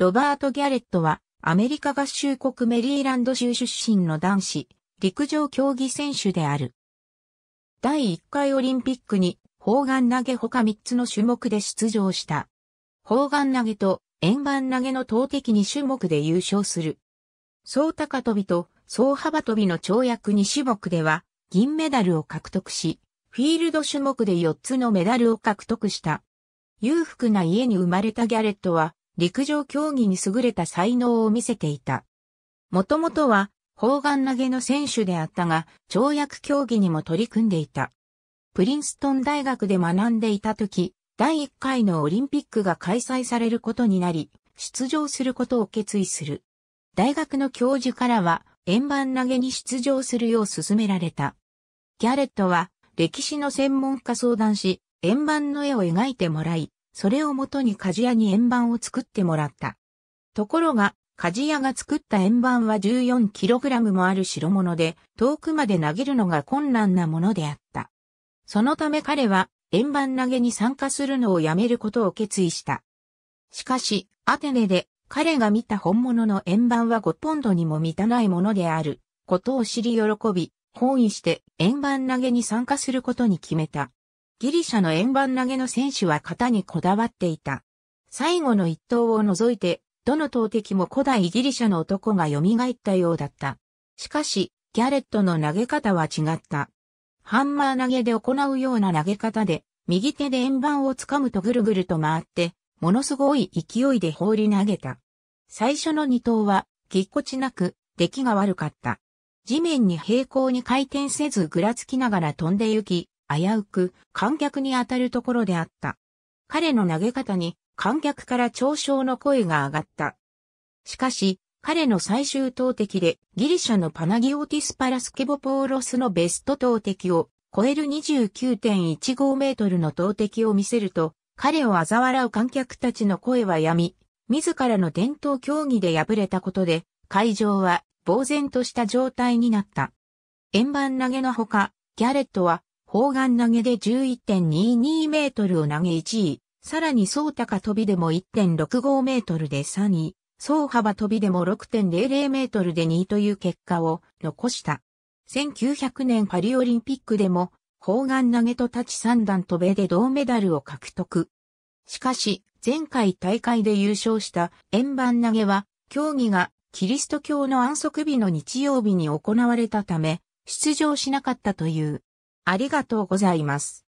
ロバート・ギャレットは、アメリカ合衆国メリーランド州出身の男子、陸上競技選手である。第1回オリンピックに、砲丸投げ他3つの種目で出場した。砲丸投げと円盤投げの投擲2種目で優勝する。総高飛びと総幅跳びの跳躍2種目では、銀メダルを獲得し、フィールド種目で4つのメダルを獲得した。裕福な家に生まれたギャレットは、陸上競技に優れた才能を見せていた。もともとは、砲丸投げの選手であったが、跳躍競技にも取り組んでいた。プリンストン大学で学んでいた時、第1回のオリンピックが開催されることになり、出場することを決意する。大学の教授からは、円盤投げに出場するよう勧められた。ギャレットは、歴史の専門家相談し、円盤の絵を描いてもらい、それをもとに鍛冶屋に円盤を作ってもらった。ところが、鍛冶屋が作った円盤は 14kg もある代物で、遠くまで投げるのが困難なものであった。そのため彼は、円盤投げに参加するのをやめることを決意した。しかし、アテネで、彼が見た本物の円盤は5ポンドにも満たないものである、ことを知り喜び、本意して円盤投げに参加することに決めた。ギリシャの円盤投げの選手は型にこだわっていた。最後の一投を除いて、どの投擲も古代ギリシャの男が蘇ったようだった。しかし、ギャレットの投げ方は違った。ハンマー投げで行うような投げ方で、右手で円盤をつかむとぐるぐると回って、ものすごい勢いで放り投げた。最初の二投は、ぎっこちなく、出来が悪かった。地面に平行に回転せずぐらつきながら飛んで行き、危うく観客に当たるところであった。彼の投げ方に観客から嘲笑の声が上がった。しかし、彼の最終投擲でギリシャのパナギオティスパラスケボポーロスのベスト投擲を超える29.15メートルの投擲を見せると、彼を嘲笑う観客たちの声はやみ、自らの伝統競技で敗れたことで、会場は呆然とした状態になった。円盤投げのほか、ギャレットは砲丸投げで11.22メートルを投げ1位、さらに総高飛びでも1.65メートルで3位、総幅飛びでも6.00メートルで2位という結果を残した。1900年パリオリンピックでも、砲丸投げと立ち三段飛べで銅メダルを獲得。しかし、前回大会で優勝した円盤投げは、競技がキリスト教の安息日の日曜日に行われたため、出場しなかったという。ありがとうございます。